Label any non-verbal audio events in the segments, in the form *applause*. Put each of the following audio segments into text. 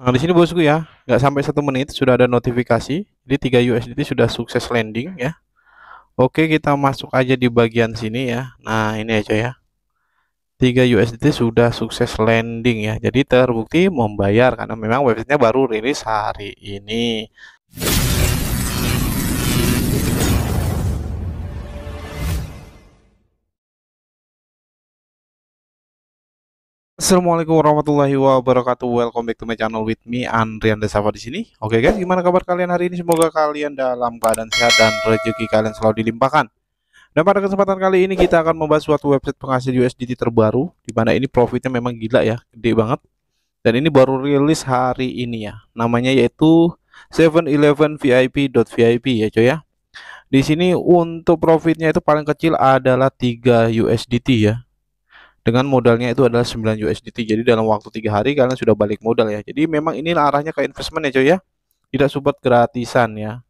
Nah, di sini bosku ya, nggak sampai satu menit sudah ada notifikasi. Jadi 3 USDT sudah sukses landing ya. Oke, kita masuk aja di bagian sini ya. Nah, ini aja ya. 3 USDT sudah sukses landing ya. Jadi terbukti membayar karena memang websitenya baru rilis hari ini. Assalamualaikum warahmatullahi wabarakatuh. Welcome back to my channel with me Andrian Desava di sini. Oke okay guys, gimana kabar kalian hari ini? Semoga kalian dalam keadaan sehat dan rezeki kalian selalu dilimpahkan. Dan pada kesempatan kali ini kita akan membahas suatu website penghasil USDT terbaru di mana ini profitnya memang gila ya, gede banget. Dan ini baru rilis hari ini ya. Namanya yaitu 711vip.vip ya coy ya. Di sini untuk profitnya itu paling kecil adalah 3 USDT ya dengan modalnya itu adalah 9 USDT. Jadi dalam waktu tiga hari kalian sudah balik modal ya. Jadi memang ini arahnya ke investment ya coy ya. Tidak support gratisan ya.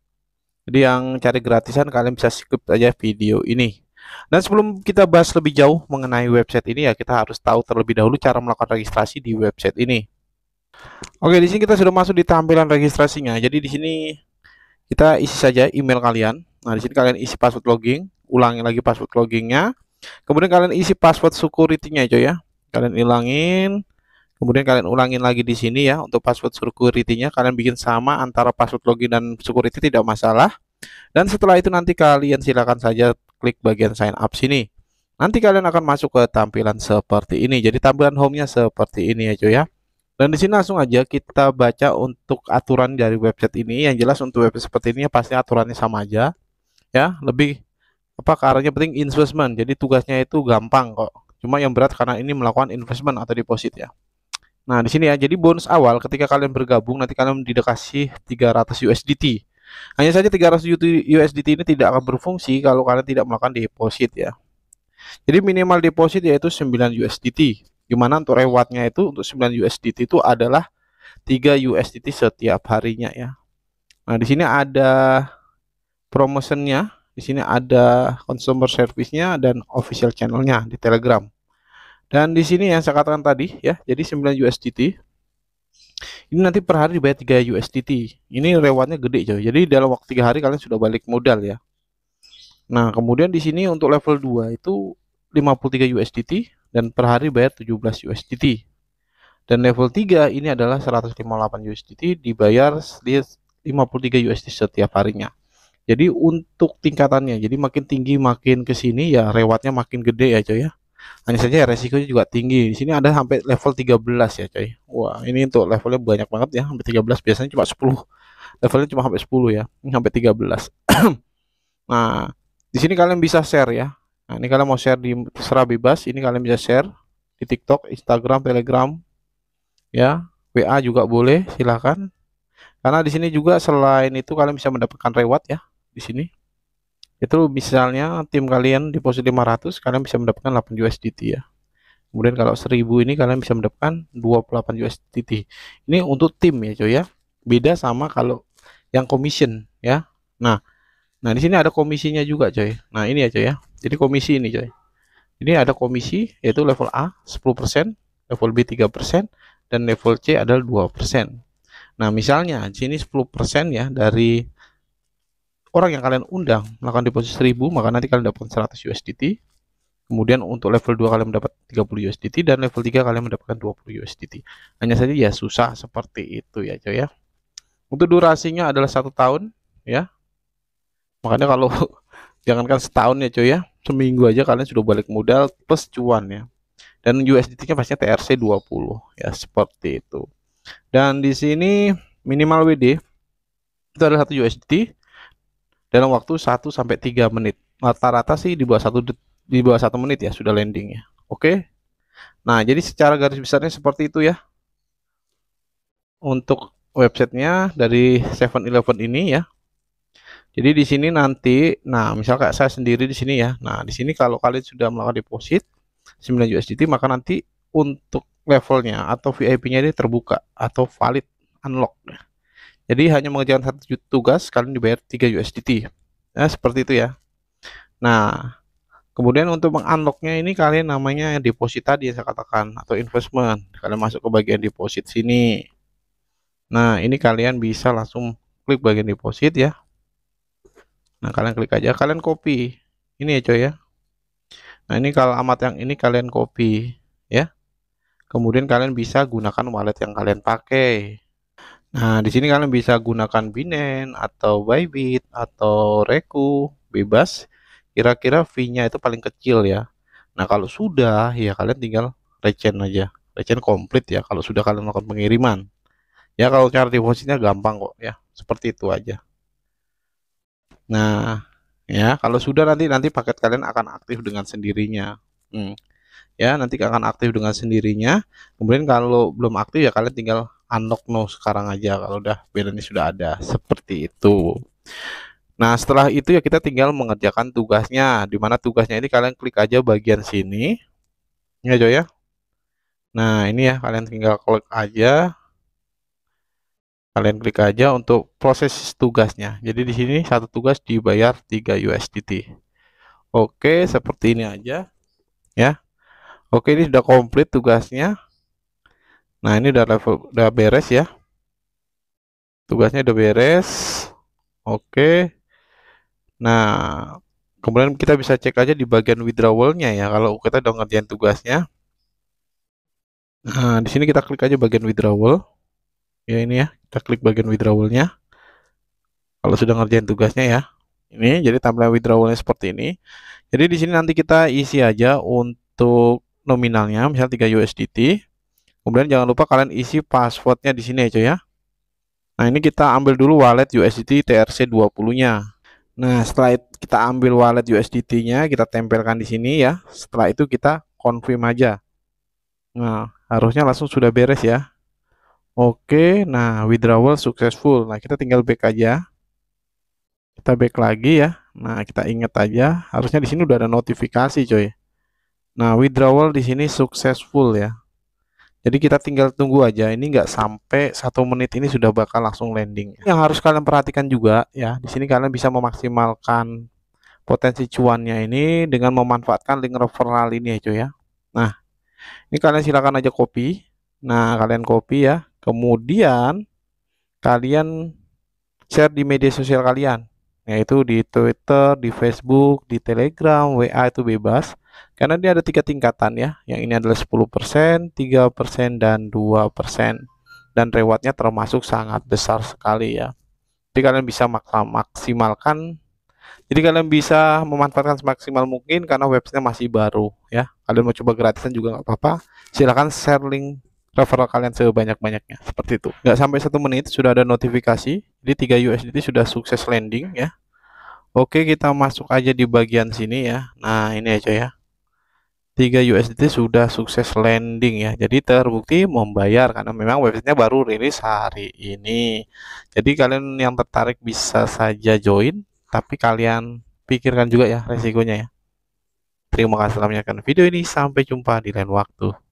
Jadi yang cari gratisan kalian bisa skip aja video ini. Dan sebelum kita bahas lebih jauh mengenai website ini ya, kita harus tahu terlebih dahulu cara melakukan registrasi di website ini. Oke, di sini kita sudah masuk di tampilan registrasinya. Jadi di sini kita isi saja email kalian. Nah, di sini kalian isi password login, ulangi lagi password loginnya kemudian kalian isi password security-nya coy ya kalian ilangin kemudian kalian ulangin lagi di sini ya untuk password security-nya kalian bikin sama antara password login dan security tidak masalah dan setelah itu nanti kalian silakan saja klik bagian sign up sini nanti kalian akan masuk ke tampilan seperti ini jadi tampilan home-nya seperti ini ya coy ya dan di sini langsung aja kita baca untuk aturan dari website ini. Yang jelas untuk website seperti ini ya, pasti aturannya sama aja. Ya, lebih apa karanya penting investment. Jadi tugasnya itu gampang kok. Cuma yang berat karena ini melakukan investment atau deposit ya. Nah, di sini ya. Jadi bonus awal ketika kalian bergabung nanti kalian didekasi 300 USDT. Hanya saja 300 USDT ini tidak akan berfungsi kalau kalian tidak melakukan deposit ya. Jadi minimal deposit yaitu 9 USDT. gimana untuk rewardnya itu untuk 9 USDT itu adalah 3 USDT setiap harinya ya. Nah, di sini ada promotionnya di sini ada consumer service-nya dan official channel-nya di Telegram. Dan di sini yang saya katakan tadi ya, jadi 9 USDT. Ini nanti per hari dibayar 3 USDT. Ini rewardnya gede coy. Jadi dalam waktu 3 hari kalian sudah balik modal ya. Nah, kemudian di sini untuk level 2 itu 53 USDT dan per hari bayar 17 USDT. Dan level 3 ini adalah 158 USDT dibayar 53 USDT setiap harinya. Jadi untuk tingkatannya, jadi makin tinggi makin ke sini ya rewatnya makin gede ya coy ya. Hanya saja ya, resikonya juga tinggi. Di sini ada sampai level 13 ya coy. Wah, ini untuk levelnya banyak banget ya, sampai 13 biasanya cuma 10. Levelnya cuma sampai 10 ya, ini sampai 13. *clears throat* nah, di sini kalian bisa share ya. Nah, ini kalian mau share di serah bebas, ini kalian bisa share di TikTok, Instagram, Telegram, ya, WA juga boleh, silahkan. Karena di sini juga selain itu kalian bisa mendapatkan reward ya di sini itu misalnya tim kalian di posisi 500 kalian bisa mendapatkan 8 USDT ya kemudian kalau 1000 ini kalian bisa mendapatkan 28 USDT ini untuk tim ya cuy ya beda sama kalau yang commission ya nah nah di sini ada komisinya juga coy nah ini ya coy ya jadi komisi ini coy ini ada komisi yaitu level A 10% level B 3% dan level C adalah 2% nah misalnya sini 10% ya dari orang yang kalian undang melakukan deposit 1000 maka nanti kalian dapat 100 USDT kemudian untuk level 2 kalian mendapat 30 USDT dan level 3 kalian mendapatkan 20 USDT hanya saja ya susah seperti itu ya coy ya untuk durasinya adalah satu tahun ya makanya kalau *laughs* jangankan setahun ya coy ya seminggu aja kalian sudah balik modal plus cuan ya dan USDT nya pastinya TRC 20 ya seperti itu dan di sini minimal WD itu adalah satu USDT dalam waktu 1 sampai 3 menit. Rata-rata sih di bawah 1 di bawah 1 menit ya sudah landing ya. Oke. Nah, jadi secara garis besarnya seperti itu ya. Untuk websitenya dari 7-Eleven ini ya. Jadi di sini nanti, nah misal kayak saya sendiri di sini ya. Nah di sini kalau kalian sudah melakukan deposit 9 USDT maka nanti untuk levelnya atau VIP-nya ini terbuka atau valid unlock. Jadi hanya mengerjakan satu tugas kalian dibayar 3 USDT. Nah, ya, seperti itu ya. Nah, kemudian untuk mengunlocknya ini kalian namanya deposit tadi saya katakan atau investment. Kalian masuk ke bagian deposit sini. Nah, ini kalian bisa langsung klik bagian deposit ya. Nah, kalian klik aja, kalian copy. Ini ya, coy ya. Nah, ini kalau amat yang ini kalian copy ya. Kemudian kalian bisa gunakan wallet yang kalian pakai. Nah, di sini kalian bisa gunakan Binance atau Bybit atau Reku, bebas. Kira-kira fee-nya itu paling kecil ya. Nah, kalau sudah ya kalian tinggal recen aja. Recen komplit ya kalau sudah kalian melakukan pengiriman. Ya, kalau cara depositnya gampang kok ya. Seperti itu aja. Nah, ya, kalau sudah nanti nanti paket kalian akan aktif dengan sendirinya. Hmm. Ya, nanti akan aktif dengan sendirinya. Kemudian kalau belum aktif ya kalian tinggal unlock no sekarang aja kalau udah balance sudah ada seperti itu nah setelah itu ya kita tinggal mengerjakan tugasnya dimana tugasnya ini kalian klik aja bagian sini ini aja ya, ya nah ini ya kalian tinggal klik aja kalian klik aja untuk proses tugasnya jadi di sini satu tugas dibayar 3 USDT Oke seperti ini aja ya Oke ini sudah komplit tugasnya Nah, ini udah level udah beres ya. Tugasnya udah beres. Oke. Nah, kemudian kita bisa cek aja di bagian withdrawal-nya ya kalau kita udah ngerjain tugasnya. Nah, di sini kita klik aja bagian withdrawal. Ya ini ya, kita klik bagian withdrawal-nya. Kalau sudah ngerjain tugasnya ya. Ini jadi tampilan withdrawal-nya seperti ini. Jadi di sini nanti kita isi aja untuk nominalnya, misalnya 3 USDT. Kemudian jangan lupa kalian isi passwordnya di sini aja ya. Nah ini kita ambil dulu wallet USDT TRC20-nya. Nah setelah kita ambil wallet USDT-nya kita tempelkan di sini ya. Setelah itu kita confirm aja. Nah harusnya langsung sudah beres ya. Oke, nah withdrawal successful. Nah kita tinggal back aja. Kita back lagi ya. Nah kita ingat aja. Harusnya di sini udah ada notifikasi coy. Nah withdrawal di sini successful ya jadi kita tinggal tunggu aja ini nggak sampai satu menit ini sudah bakal langsung landing yang harus kalian perhatikan juga ya di sini kalian bisa memaksimalkan potensi cuannya ini dengan memanfaatkan link referral ini aja ya, ya nah ini kalian silakan aja copy nah kalian copy ya kemudian kalian share di media sosial kalian yaitu di Twitter, di Facebook, di Telegram, WA itu bebas karena dia ada tiga tingkatan ya yang ini adalah 10%, 3%, dan 2% dan rewardnya termasuk sangat besar sekali ya jadi kalian bisa maksimalkan jadi kalian bisa memanfaatkan semaksimal mungkin karena websitenya masih baru ya kalian mau coba gratisan juga nggak apa-apa silahkan share link referral kalian sebanyak-banyaknya seperti itu nggak sampai satu menit sudah ada notifikasi jadi 3 USDT sudah sukses landing ya. Oke, kita masuk aja di bagian sini ya. Nah, ini aja ya. 3 USDT sudah sukses landing ya. Jadi terbukti membayar karena memang websitenya baru rilis hari ini. Jadi kalian yang tertarik bisa saja join, tapi kalian pikirkan juga ya resikonya ya. Terima kasih telah menyaksikan video ini. Sampai jumpa di lain waktu.